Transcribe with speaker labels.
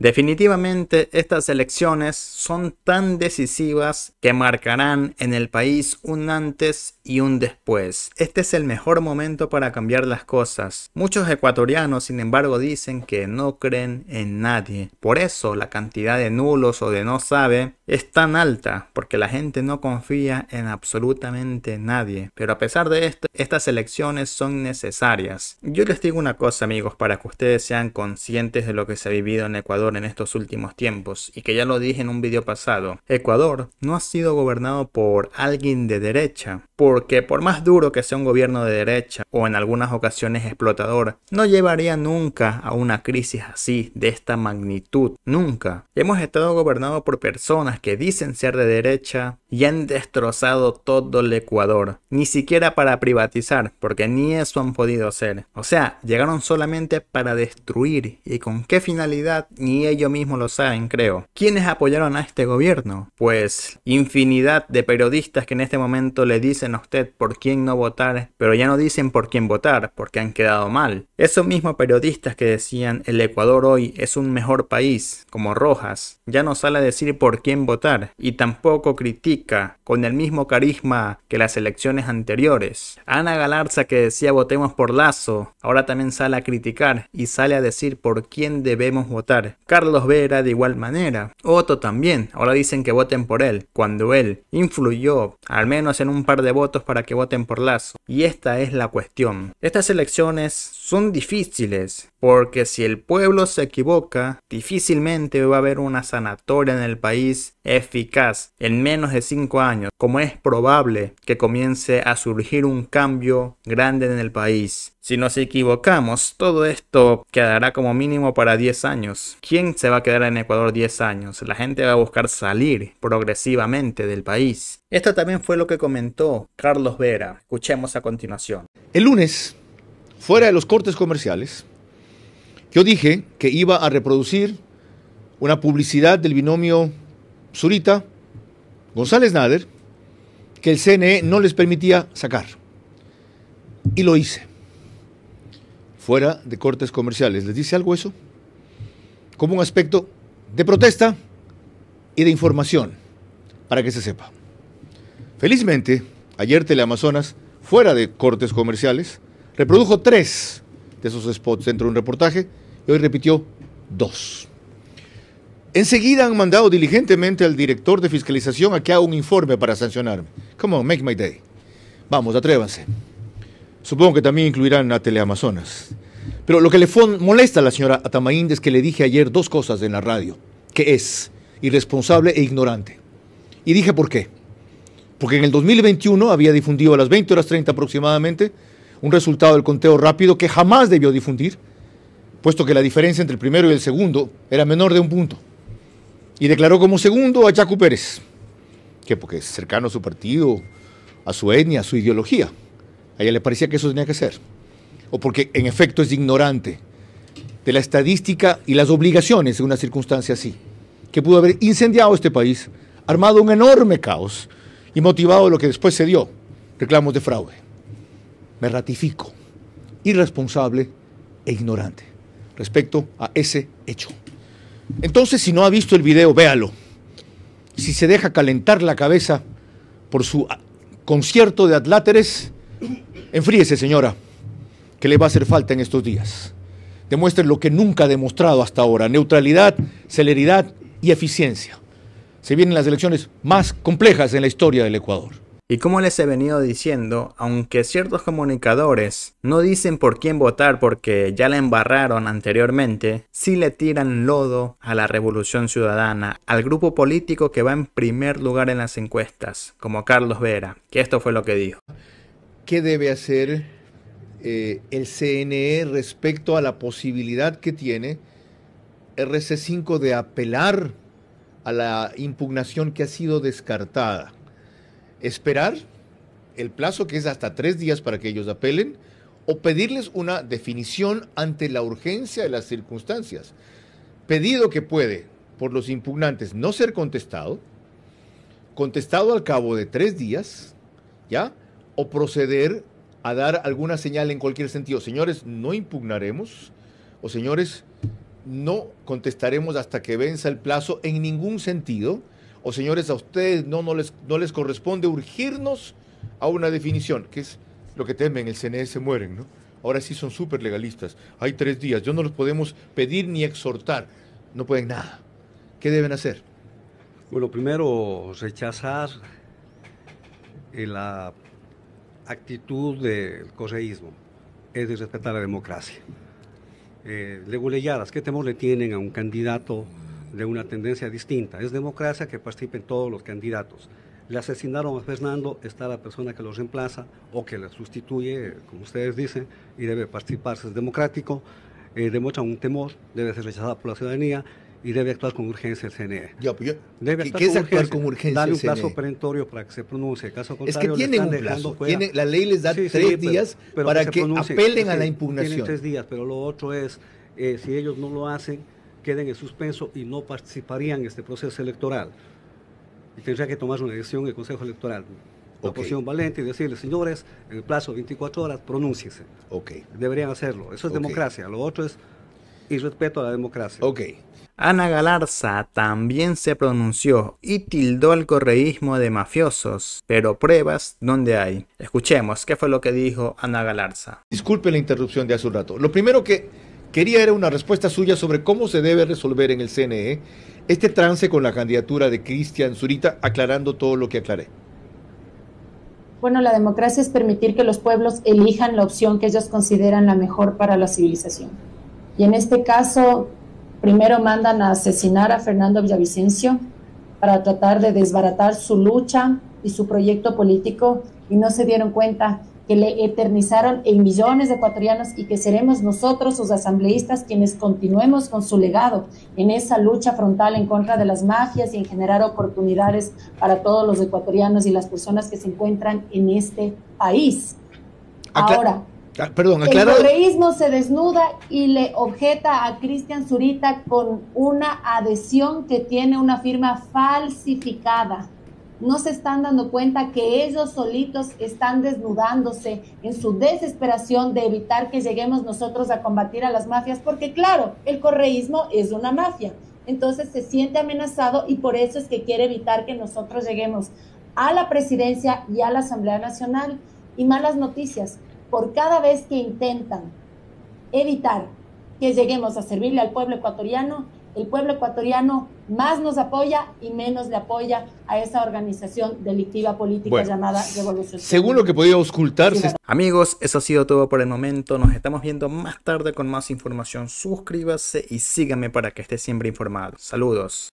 Speaker 1: Definitivamente estas elecciones son tan decisivas que marcarán en el país un antes y un después. Este es el mejor momento para cambiar las cosas. Muchos ecuatorianos, sin embargo, dicen que no creen en nadie. Por eso la cantidad de nulos o de no sabe es tan alta, porque la gente no confía en absolutamente nadie. Pero a pesar de esto, estas elecciones son necesarias. Yo les digo una cosa, amigos, para que ustedes sean conscientes de lo que se ha vivido en Ecuador en estos últimos tiempos, y que ya lo dije en un video pasado, Ecuador no ha sido gobernado por alguien de derecha, porque por más duro que sea un gobierno de derecha o en algunas ocasiones explotador, no llevaría nunca a una crisis así, de esta magnitud, nunca. Hemos estado gobernado por personas que dicen ser de derecha, y han destrozado todo el Ecuador. Ni siquiera para privatizar, porque ni eso han podido hacer. O sea, llegaron solamente para destruir. ¿Y con qué finalidad? Ni ellos mismos lo saben, creo. ¿Quiénes apoyaron a este gobierno? Pues infinidad de periodistas que en este momento le dicen a usted por quién no votar, pero ya no dicen por quién votar, porque han quedado mal. Esos mismos periodistas que decían el Ecuador hoy es un mejor país, como Rojas, ya no sale a decir por quién votar y tampoco critica Вика. con el mismo carisma que las elecciones anteriores. Ana Galarza que decía votemos por Lazo, ahora también sale a criticar y sale a decir por quién debemos votar. Carlos Vera de igual manera. Otto también, ahora dicen que voten por él, cuando él influyó al menos en un par de votos para que voten por Lazo. Y esta es la cuestión. Estas elecciones son difíciles porque si el pueblo se equivoca, difícilmente va a haber una sanatoria en el país eficaz en menos de 5 años como es probable que comience a surgir un cambio grande en el país. Si nos equivocamos, todo esto quedará como mínimo para 10 años. ¿Quién se va a quedar en Ecuador 10 años? La gente va a buscar salir progresivamente del país. Esto también fue lo que comentó Carlos Vera. Escuchemos a continuación. El lunes,
Speaker 2: fuera de los cortes comerciales, yo dije que iba a reproducir una publicidad del binomio Zurita, González Nader que el CNE no les permitía sacar. Y lo hice. Fuera de cortes comerciales. ¿Les dice algo eso? Como un aspecto de protesta y de información, para que se sepa. Felizmente, ayer Teleamazonas, fuera de cortes comerciales, reprodujo tres de esos spots dentro de un reportaje y hoy repitió dos. Enseguida han mandado diligentemente al director de fiscalización a que haga un informe para sancionarme. Come on, make my day. Vamos, atrévanse. Supongo que también incluirán a Teleamazonas. Pero lo que le molesta a la señora Atamaín es que le dije ayer dos cosas en la radio, que es irresponsable e ignorante. Y dije por qué. Porque en el 2021 había difundido a las 20 horas 30 aproximadamente un resultado del conteo rápido que jamás debió difundir, puesto que la diferencia entre el primero y el segundo era menor de un punto y declaró como segundo a Chacu Pérez, que porque es cercano a su partido, a su etnia, a su ideología. A ella le parecía que eso tenía que ser. O porque en efecto es ignorante de la estadística y las obligaciones en una circunstancia así, que pudo haber incendiado este país, armado un enorme caos y motivado lo que después se dio, reclamos de fraude. Me ratifico, irresponsable e ignorante respecto a ese hecho. Entonces, si no ha visto el video, véalo. Si se deja calentar la cabeza por su ah, concierto de atláteres, enfríese, señora, que le va a hacer falta en estos días. Demuestre lo que nunca ha demostrado hasta ahora, neutralidad, celeridad y eficiencia. Se vienen las elecciones más complejas en la
Speaker 1: historia del Ecuador. Y como les he venido diciendo, aunque ciertos comunicadores no dicen por quién votar porque ya la embarraron anteriormente, sí le tiran lodo a la revolución ciudadana, al grupo político que va en primer lugar en las encuestas, como Carlos Vera, que esto fue lo que dijo.
Speaker 2: ¿Qué debe hacer eh, el CNE respecto a la posibilidad que tiene RC5 de apelar a la impugnación que ha sido descartada? esperar el plazo que es hasta tres días para que ellos apelen o pedirles una definición ante la urgencia de las circunstancias. Pedido que puede por los impugnantes no ser contestado, contestado al cabo de tres días, ¿ya? O proceder a dar alguna señal en cualquier sentido. Señores, no impugnaremos o señores, no contestaremos hasta que venza el plazo en ningún sentido o señores, a ustedes no, no, les, no les corresponde urgirnos a una definición, que es lo que temen, el se mueren, ¿no? Ahora sí son súper legalistas. Hay tres días, yo no los podemos pedir ni exhortar, no pueden nada. ¿Qué deben hacer? Bueno, primero rechazar
Speaker 3: eh, la actitud del coseísmo, es de respetar la democracia. Eh, ¿qué temor le tienen a un candidato? de una tendencia distinta. Es democracia que participen todos los candidatos. Le asesinaron a Fernando, está la persona que los reemplaza o que la sustituye, como ustedes dicen, y debe participarse. Es democrático, eh, demuestra un temor, debe ser rechazada por la ciudadanía y debe actuar con urgencia el CNE. Y pues actuar, con urgencia, actuar con urgencia? Darle un e? plazo perentorio para que se pronuncie. Caso es que tienen un la ley les da tres días para que, apelen a la impugnación. Tienen tres días, pero lo otro es, eh, si ellos no lo hacen, queden en suspenso y no participarían en este proceso electoral. Y tendría que tomar una decisión el Consejo Electoral. La valiente y decirle, señores, en el plazo de 24 horas, pronúnciese. Okay. Deberían hacerlo. Eso es democracia. Lo otro es irrespeto respeto a la democracia. Okay.
Speaker 1: Ana Galarza también se pronunció y tildó al correísmo de mafiosos, pero pruebas ¿dónde hay. Escuchemos qué fue lo que dijo Ana Galarza. Disculpe
Speaker 2: la interrupción de hace un rato. Lo primero que Quería era una respuesta suya sobre cómo se debe resolver en el CNE este trance con la candidatura de Cristian Zurita, aclarando todo lo que aclaré.
Speaker 4: Bueno, la democracia es permitir que los pueblos elijan la opción que ellos consideran la mejor para la civilización. Y en este caso, primero mandan a asesinar a Fernando Villavicencio para tratar de desbaratar su lucha y su proyecto político y no se dieron cuenta que le eternizaron en millones de ecuatorianos y que seremos nosotros, sus asambleístas, quienes continuemos con su legado en esa lucha frontal en contra de las mafias y en generar oportunidades para todos los ecuatorianos y las personas que se encuentran en este país. Ahora, ah, El correísmo se desnuda y le objeta a Cristian Zurita con una adhesión que tiene una firma falsificada no se están dando cuenta que ellos solitos están desnudándose en su desesperación de evitar que lleguemos nosotros a combatir a las mafias, porque claro, el correísmo es una mafia, entonces se siente amenazado y por eso es que quiere evitar que nosotros lleguemos a la presidencia y a la Asamblea Nacional. Y malas noticias, por cada vez que intentan evitar que lleguemos a servirle al pueblo ecuatoriano, el pueblo ecuatoriano más nos apoya y menos le apoya a esa organización delictiva política llamada Revolución. Según
Speaker 1: lo que podía ocultarse. Amigos, eso ha sido todo por el momento. Nos estamos viendo más tarde con más información. Suscríbase y síganme para que esté siempre informado. Saludos.